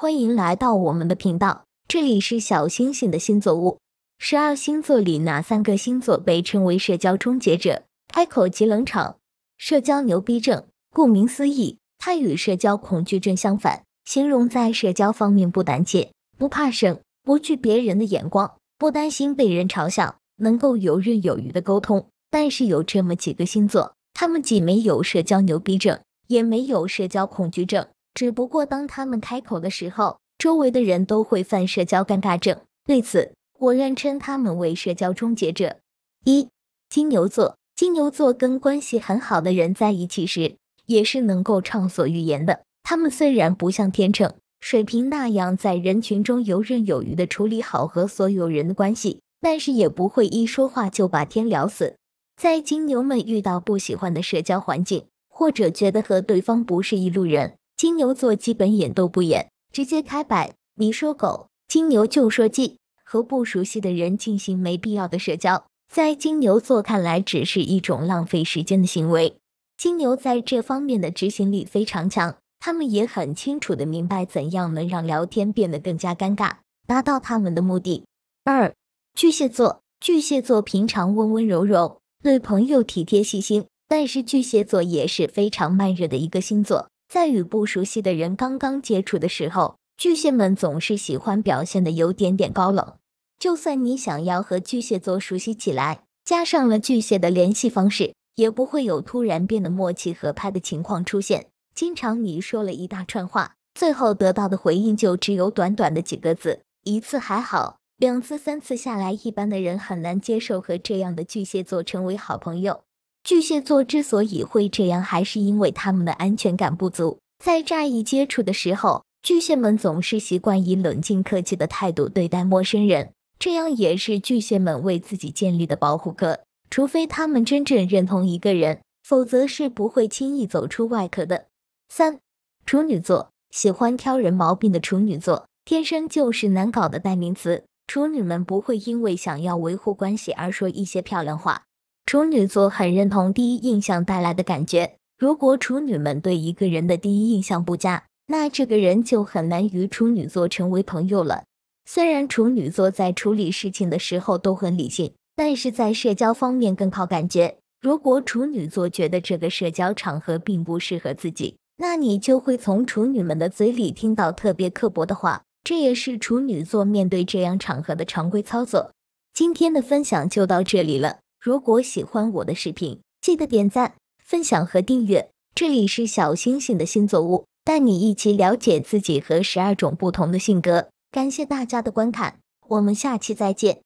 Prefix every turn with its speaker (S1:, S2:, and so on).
S1: 欢迎来到我们的频道，这里是小星星的星座屋。十二星座里哪三个星座被称为社交终结者？开口即冷场，社交牛逼症。顾名思义，它与社交恐惧症相反，形容在社交方面不胆怯、不怕生、不惧别人的眼光、不担心被人嘲笑，能够游刃有余的沟通。但是有这么几个星座，他们既没有社交牛逼症，也没有社交恐惧症。只不过当他们开口的时候，周围的人都会犯社交尴尬症。对此，我愿称他们为社交终结者。一金牛座，金牛座跟关系很好的人在一起时，也是能够畅所欲言的。他们虽然不像天秤、水瓶那样在人群中游刃有余地处理好和所有人的关系，但是也不会一说话就把天聊死。在金牛们遇到不喜欢的社交环境，或者觉得和对方不是一路人。金牛座基本演都不演，直接开摆。你说狗，金牛就说鸡。和不熟悉的人进行没必要的社交，在金牛座看来只是一种浪费时间的行为。金牛在这方面的执行力非常强，他们也很清楚的明白怎样能让聊天变得更加尴尬，达到他们的目的。二，巨蟹座。巨蟹座平常温温柔柔，对朋友体贴细心，但是巨蟹座也是非常慢热的一个星座。在与不熟悉的人刚刚接触的时候，巨蟹们总是喜欢表现的有点点高冷。就算你想要和巨蟹座熟悉起来，加上了巨蟹的联系方式，也不会有突然变得默契合拍的情况出现。经常你说了一大串话，最后得到的回应就只有短短的几个字。一次还好，两次、三次下来，一般的人很难接受和这样的巨蟹座成为好朋友。巨蟹座之所以会这样，还是因为他们的安全感不足。在乍一接触的时候，巨蟹们总是习惯以冷静客气的态度对待陌生人，这样也是巨蟹们为自己建立的保护壳。除非他们真正认同一个人，否则是不会轻易走出外壳的。三，处女座喜欢挑人毛病的处女座，天生就是难搞的代名词。处女们不会因为想要维护关系而说一些漂亮话。处女座很认同第一印象带来的感觉。如果处女们对一个人的第一印象不佳，那这个人就很难与处女座成为朋友了。虽然处女座在处理事情的时候都很理性，但是在社交方面更靠感觉。如果处女座觉得这个社交场合并不适合自己，那你就会从处女们的嘴里听到特别刻薄的话。这也是处女座面对这样场合的常规操作。今天的分享就到这里了。如果喜欢我的视频，记得点赞、分享和订阅。这里是小星星的星座屋，带你一起了解自己和十二种不同的性格。感谢大家的观看，我们下期再见。